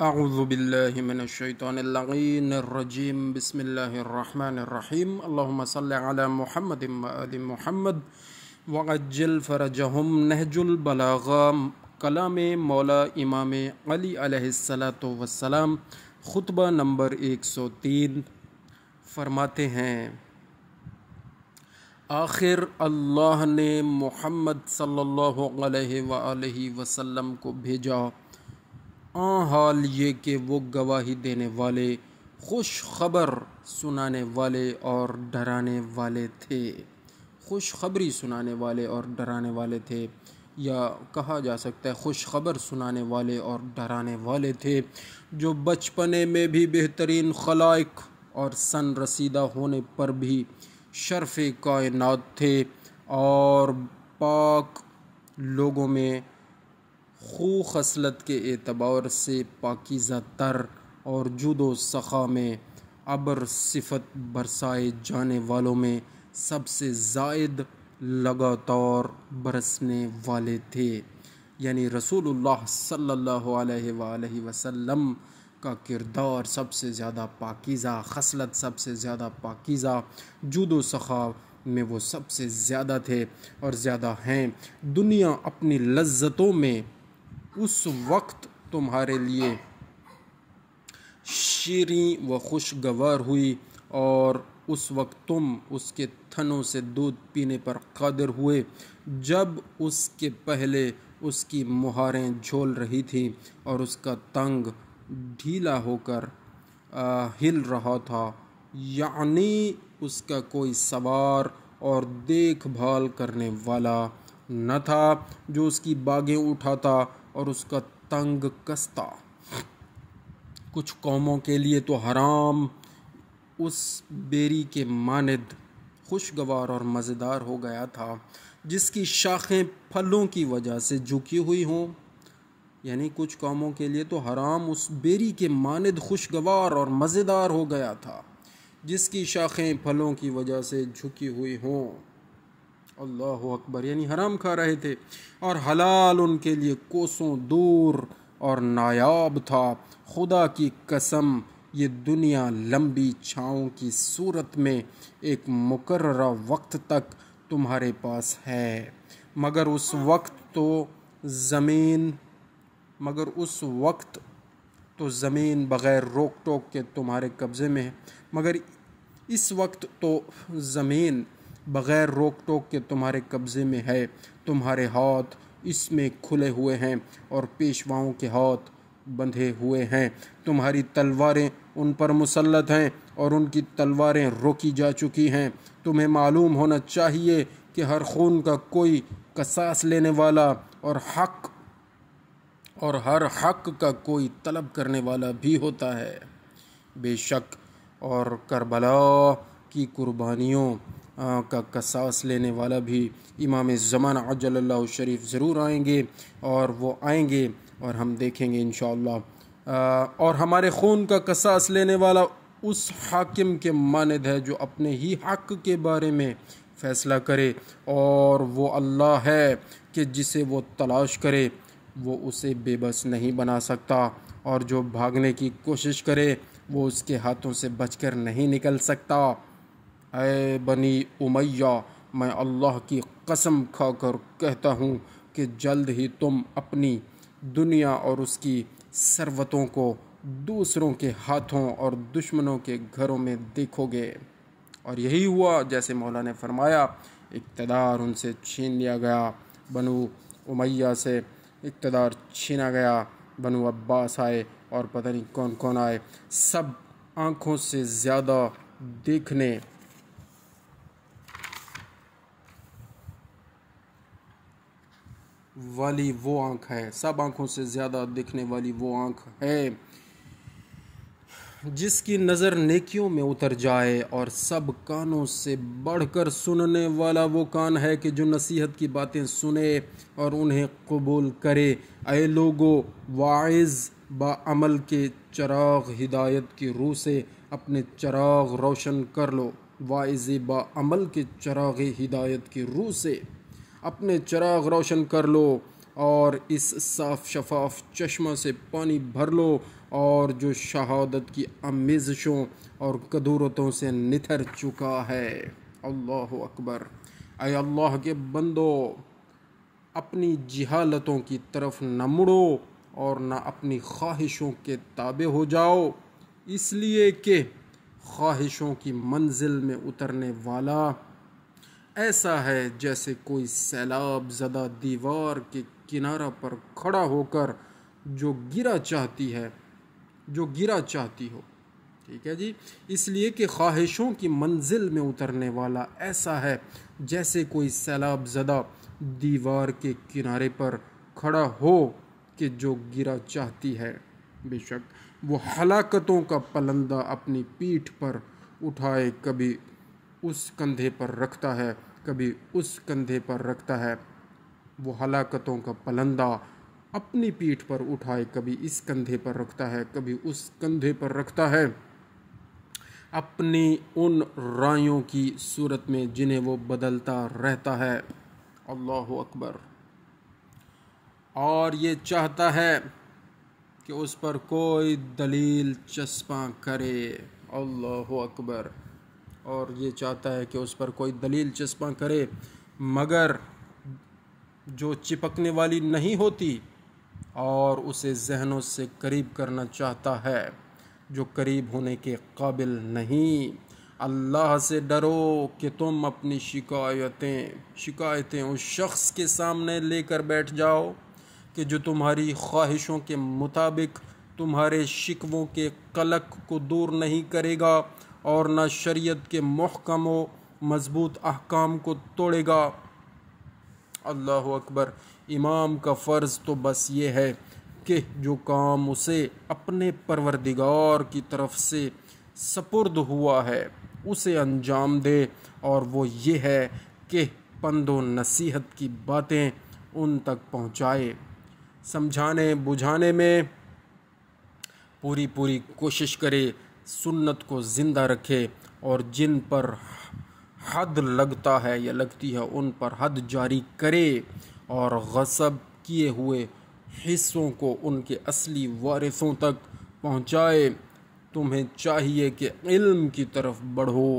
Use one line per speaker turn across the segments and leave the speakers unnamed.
أعوذ بالله من الشيطان اللعين الرجيم بسم الله الرحمن الرحيم اللهم صل على محمد وآل محمد وعجل فرجهم نهج البلاغة كلام إمام علي عليه الصلاة والسلام خطبة نمبر 103 فرماتے ہیں آخر اللہ نے محمد صلی اللہ علیہ وآلہ وسلم کو بھیجا आ हाल ये कि वो गवाही देने वाले खुश खबर सुनाने वाले और डराने वाले थे खुश खबरी सुनाने वाले और डराने वाले थे या कहा जा सकता है खुश खबर सुनाने वाले और डराने वाले थे जो बचपने में भी बेहतरीन खलाइक और सन रसीदा होने पर भी शर्फ कायनात थे और पाक लोगों में खू खसलत के एतबार से पाकिज़ा तर और जुदो सखा में अबर सिफत बरसाए जाने वालों में सबसे जायद लगातार बरसने वाले थे यानी रसूलुल्लाह सल्लल्लाहु अलैहि वसल्लम का किरदार सबसे ज़्यादा पाकिज़ा खसलत सबसे ज़्यादा पाकिज़ा जुदो सखा में वो सबसे ज़्यादा थे और ज़्यादा हैं दुनिया अपनी लज्जतों में उस वक्त तुम्हारे लिए शीरी व खुशगवार हुई और उस वक्त तुम उसके थनों से दूध पीने पर कादिर हुए जब उसके पहले उसकी मुहारें झोल रही थी और उसका तंग ढीला होकर हिल रहा था यानी उसका कोई सवार और देखभाल करने वाला न था जो उसकी बागें उठाता और उसका तंग कसता कुछ कौमों के लिए तो हराम उस बेरी के मानद खुशगवार और मज़ेदार हो गया था जिसकी शाखें फलों की वजह से झुकी हुई हों यानी कुछ कामों के लिए तो हराम उस बेरी के मानद खुशगवार और मज़ेदार हो गया था जिसकी शाखें फलों की वजह से झुकी हुई हों अल्लाह अकबर यानी हराम खा रहे थे और हलाल उनके लिए कोसों दूर और नायाब था खुदा की कसम ये दुनिया लंबी छाँव की सूरत में एक मुकर्रा वक्त तक तुम्हारे पास है मगर उस वक्त तो ज़मीन मगर उस वक्त तो ज़मीन बग़ैर रोक टोक के तुम्हारे कब्ज़े में है मगर इस वक्त तो ज़मीन बग़ैर रोक टोक के तुम्हारे कब्ज़े में है तुम्हारे हाथ इसमें खुले हुए हैं और पेशवाओं के हाथ बंधे हुए हैं तुम्हारी तलवारें उन पर मुसलत हैं और उनकी तलवारें रोकी जा चुकी हैं तुम्हें मालूम होना चाहिए कि हर खून का कोई कसास लेने वाला और हक और हर हक का कोई तलब करने वाला भी होता है बेशक और करबला की कुर्बानियों का कसास लेने वाला भी इमाम ज़मान अजल शरीफ ज़रूर आएंगे और वो आएंगे और हम देखेंगे इन और हमारे खून का कसास लेने वाला उस हाकिम के मानद है जो अपने ही हक के बारे में फ़ैसला करे और वो अल्लाह है कि जिसे वो तलाश करे वो उसे बेबस नहीं बना सकता और जो भागने की कोशिश करे वो उसके हाथों से बचकर नहीं निकल सकता ए बनी उमैया मैं अल्लाह की कसम खाकर कहता हूँ कि जल्द ही तुम अपनी दुनिया और उसकी सरवतों को दूसरों के हाथों और दुश्मनों के घरों में देखोगे और यही हुआ जैसे मौला ने फरमाया इकतदार उनसे छीन लिया गया बनु उमैया से इकतदार छीना गया बनु अब्बास आए और पता नहीं कौन कौन आए सब आँखों से ज़्यादा देखने वाली वो आँख है सब आँखों से ज़्यादा दिखने वाली वो आँख है जिसकी नज़र नेकियों में उतर जाए और सब कानों से बढ़कर सुनने वाला वो कान है कि जो नसीहत की बातें सुने और उन्हें कबूल करे अय लोगो वाइज बामल के चराग हिदायत की रूह से अपने चराग रोशन कर लो वाइज बामल के चराग हिदायत की रूह से अपने चराग रोशन कर लो और इस साफ शफाफ चश्मा से पानी भर लो और जो शहादत की आमेजशों और कदूरतों से निथर चुका है अल्लाह अकबर अय अल्लाह के बंदो अपनी जिहालतों की तरफ न मुड़ो और न अपनी ख्वाहिशों के ताबे हो जाओ इसलिए कि ख्वाहिशों की मंजिल में उतरने वाला ऐसा है जैसे कोई सैलाब ज़दा दीवार के किनारा पर खड़ा होकर जो गिरा चाहती है जो गिरा चाहती हो ठीक है जी इसलिए कि ख्वाहिशों की मंजिल में उतरने वाला ऐसा है जैसे कोई सैलाब ज़दा दीवार के किनारे पर खड़ा हो कि जो गिरा चाहती है बेशक वो हलाकतों का पलंदा अपनी पीठ पर उठाए कभी उस कंधे पर रखता है कभी उस कंधे पर रखता है वो हलाकतों का पलंदा अपनी पीठ पर उठाए कभी इस कंधे पर रखता है कभी उस कंधे पर रखता है अपनी उन रायों की सूरत में जिन्हें वो बदलता रहता है अल्लाह अकबर और ये चाहता है कि उस पर कोई दलील चस्पा करे अल्लाह अकबर और ये चाहता है कि उस पर कोई दलील चस्पा करे मगर जो चिपकने वाली नहीं होती और उसे जहनों से करीब करना चाहता है जो करीब होने के काबिल नहीं अल्लाह से डरो कि तुम अपनी शिकायतें शिकायतें उस शख्स के सामने लेकर बैठ जाओ कि जो तुम्हारी ख्वाहिशों के मुताबिक तुम्हारे शिकवों के कलक को दूर नहीं करेगा और न शरीयत के महकम व मज़बूत अहकाम को तोड़ेगा अल्लाह अकबर इमाम का फ़र्ज़ तो बस ये है कि जो काम उसे अपने परवरदिगार की तरफ से सपुर्द हुआ है उसे अंजाम दे और वो ये है कि पंदो नसीहत की बातें उन तक पहुँचाए समझाने बुझाने में पूरी पूरी कोशिश करे सुन्नत को ज़िंदा रखे और जिन पर हद लगता है या लगती है उन पर हद जारी करे और गसब किए हुए हिस्सों को उनके असली वारिसों तक पहुँचाए तुम्हें चाहिए कि इल्म की तरफ बढ़ो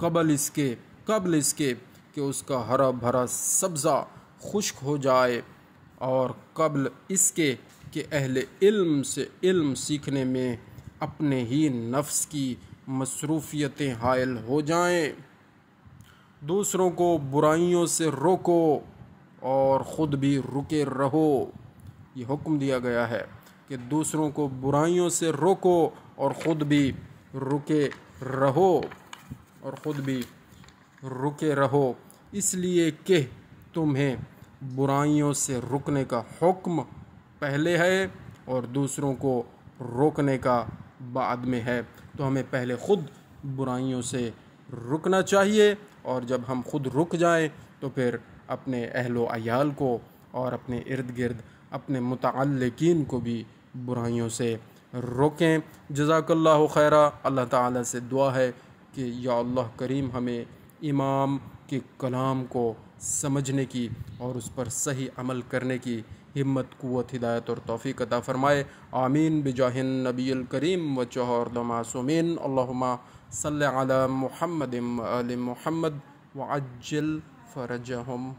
कबल इसके कबल इसके कि उसका हरा भरा सब्ज़ा खुश्क हो जाए और कबल इसके कि अहल इल्म से इल्म सीखने में अपने ही नफ्स की मसरूफियतें हायल हो जाएं दूसरों को बुराइयों से रोको और ख़ुद भी रुके रहो ये हुक्म दिया गया है कि दूसरों को बुराइयों से रोको और ख़ुद भी रुके रहो और ख़ुद भी रुके रहो इसलिए कि तुम्हें बुराइयों से रुकने का हुक्म पहले है और दूसरों को रोकने का बाद में है तो हमें पहले ख़ुद बुराइयों से रुकना चाहिए और जब हम खुद रुक जाएं तो फिर अपने अहलो अयाल को और अपने इर्द गिर्द अपने मुतलकिन को भी बुराइयों से रोकें जजाकल्ला खैरा अल्लाह ताला से दुआ है कि या अल्लाह करीम हमें इमाम के कलाम को समझने की और उस पर सही अमल करने की हिम्मत क़ुत हिदायत और तोफ़ी अता फ़रमाए आमीन बिजाहिन नबील करीम व चौहर दमासमिन सल महमद आल महमद व अज्जल फ़रजहम